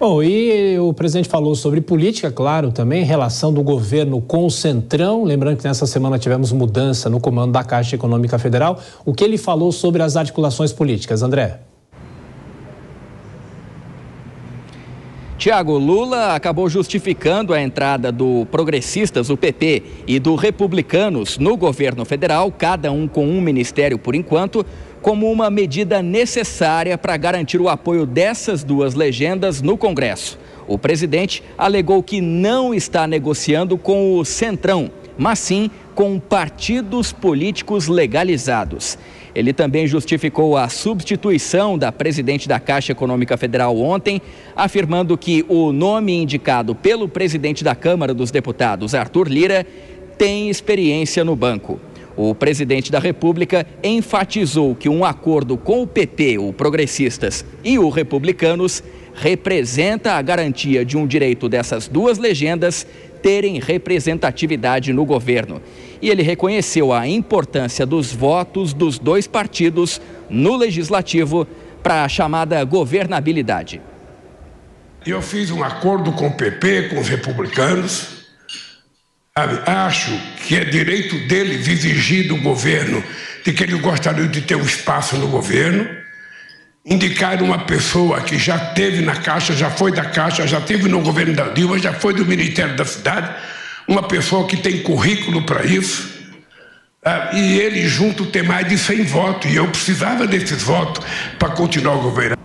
Bom, e o presidente falou sobre política, claro, também, relação do governo com o Centrão. Lembrando que nessa semana tivemos mudança no comando da Caixa Econômica Federal. O que ele falou sobre as articulações políticas, André? Tiago Lula acabou justificando a entrada do Progressistas, o PP, e do Republicanos no governo federal, cada um com um ministério por enquanto, como uma medida necessária para garantir o apoio dessas duas legendas no Congresso. O presidente alegou que não está negociando com o Centrão mas sim com partidos políticos legalizados. Ele também justificou a substituição da presidente da Caixa Econômica Federal ontem, afirmando que o nome indicado pelo presidente da Câmara dos Deputados, Arthur Lira, tem experiência no banco. O presidente da República enfatizou que um acordo com o PP, o Progressistas e o Republicanos representa a garantia de um direito dessas duas legendas terem representatividade no governo. E ele reconheceu a importância dos votos dos dois partidos no legislativo para a chamada governabilidade. Eu fiz um acordo com o PP, com os republicanos. Acho que é direito dele exigir do governo de que ele gostaria de ter um espaço no governo indicar uma pessoa que já teve na Caixa, já foi da Caixa, já teve no governo da Dilma, já foi do Ministério da Cidade, uma pessoa que tem currículo para isso. Ah, e ele junto tem mais de 100 votos, e eu precisava desses votos para continuar o governo.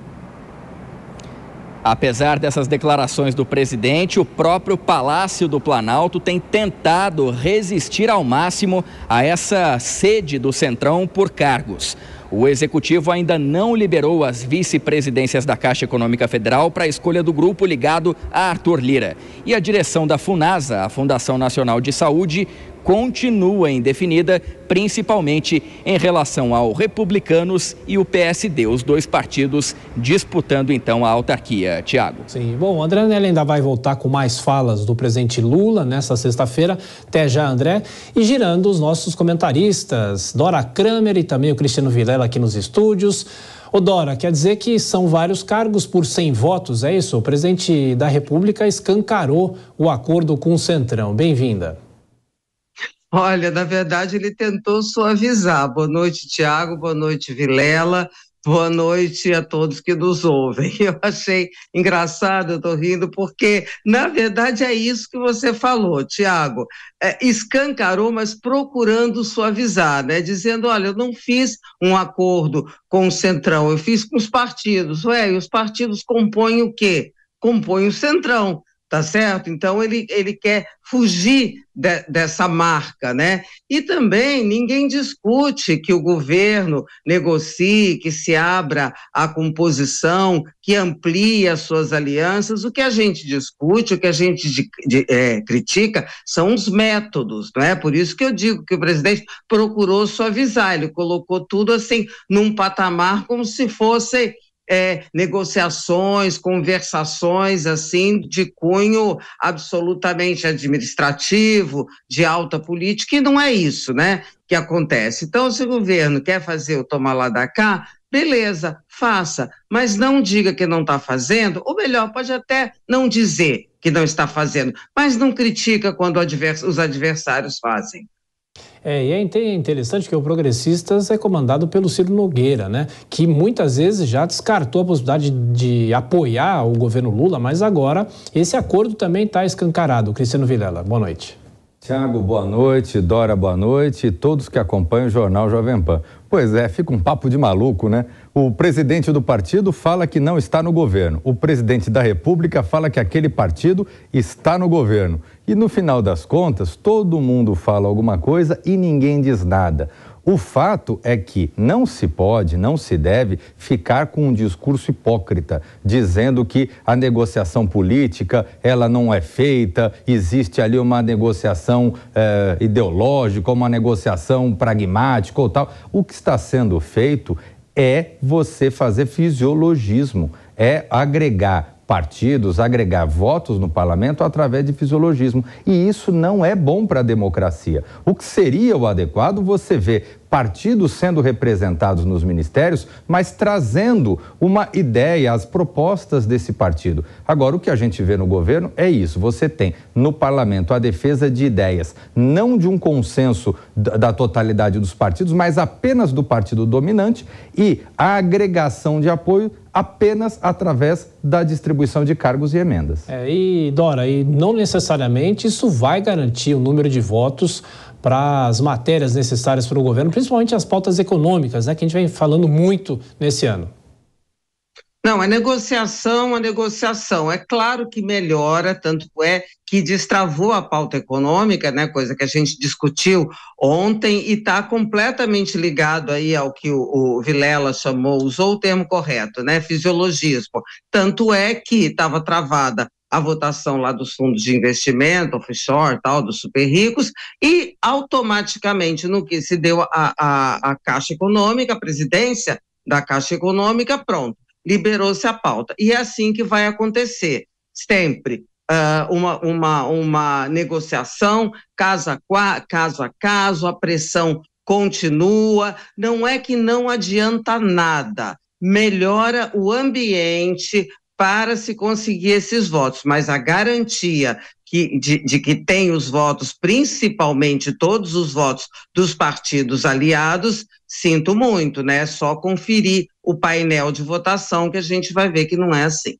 Apesar dessas declarações do presidente, o próprio Palácio do Planalto tem tentado resistir ao máximo a essa sede do Centrão por cargos. O executivo ainda não liberou as vice-presidências da Caixa Econômica Federal para a escolha do grupo ligado a Arthur Lira. E a direção da FUNASA, a Fundação Nacional de Saúde, continua indefinida, principalmente em relação ao Republicanos e o PSD, os dois partidos disputando então a autarquia. Tiago. Sim, bom, André Nelly né, ainda vai voltar com mais falas do presidente Lula nessa sexta-feira, até já André, e girando os nossos comentaristas, Dora Kramer e também o Cristiano Vilela aqui nos estúdios. Odora Dora, quer dizer que são vários cargos por 100 votos, é isso? O presidente da República escancarou o acordo com o Centrão. Bem-vinda. Olha, na verdade, ele tentou suavizar. Boa noite, Tiago. Boa noite, Vilela. Boa noite a todos que nos ouvem. Eu achei engraçado, eu estou rindo, porque, na verdade, é isso que você falou, Tiago. É, escancarou, mas procurando suavizar, né? dizendo: olha, eu não fiz um acordo com o Centrão, eu fiz com os partidos. Ué, e os partidos compõem o quê? Compõem o Centrão tá certo? Então ele, ele quer fugir de, dessa marca, né? E também ninguém discute que o governo negocie, que se abra a composição, que amplie as suas alianças. O que a gente discute, o que a gente de, de, é, critica são os métodos, não é? Por isso que eu digo que o presidente procurou suavizar, ele colocou tudo assim num patamar como se fosse é, negociações, conversações assim de cunho absolutamente administrativo, de alta política, e não é isso, né? Que acontece. Então, se o governo quer fazer o tomar lá da cá, beleza, faça, mas não diga que não está fazendo, ou melhor, pode até não dizer que não está fazendo, mas não critica quando os adversários fazem. É, e é interessante que o Progressistas é comandado pelo Ciro Nogueira, né? Que muitas vezes já descartou a possibilidade de, de apoiar o governo Lula, mas agora esse acordo também está escancarado. Cristiano Vilela, boa noite. Tiago, boa noite. Dora, boa noite. E todos que acompanham o Jornal Jovem Pan. Pois é, fica um papo de maluco, né? O presidente do partido fala que não está no governo. O presidente da República fala que aquele partido está no governo. E no final das contas, todo mundo fala alguma coisa e ninguém diz nada. O fato é que não se pode, não se deve ficar com um discurso hipócrita, dizendo que a negociação política ela não é feita, existe ali uma negociação eh, ideológica, uma negociação pragmática ou tal. O que está sendo feito é você fazer fisiologismo, é agregar partidos, agregar votos no parlamento através de fisiologismo. E isso não é bom para a democracia. O que seria o adequado, você vê partidos sendo representados nos ministérios, mas trazendo uma ideia, as propostas desse partido. Agora, o que a gente vê no governo é isso: você tem no parlamento a defesa de ideias, não de um consenso da totalidade dos partidos, mas apenas do partido dominante e a agregação de apoio apenas através da distribuição de cargos e emendas. É, e, Dora, e não necessariamente isso vai garantir o número de votos para as matérias necessárias para o governo, principalmente as pautas econômicas, né, que a gente vem falando muito nesse ano. Não, a é negociação, a é negociação. É claro que melhora, tanto é que destravou a pauta econômica, né? Coisa que a gente discutiu ontem e está completamente ligado aí ao que o, o, Vilela chamou, usou o termo correto, né? Fisiologismo. Tanto é que estava travada a votação lá dos fundos de investimento, offshore, tal, dos super ricos, e automaticamente, no que se deu a, a, a Caixa Econômica, a presidência da Caixa Econômica, pronto liberou-se a pauta. E é assim que vai acontecer, sempre. Uh, uma, uma, uma negociação, caso a, caso a caso, a pressão continua. Não é que não adianta nada, melhora o ambiente para se conseguir esses votos, mas a garantia que, de, de, que tem os votos, principalmente todos os votos dos partidos aliados, sinto muito, né? É só conferir o painel de votação, que a gente vai ver que não é assim.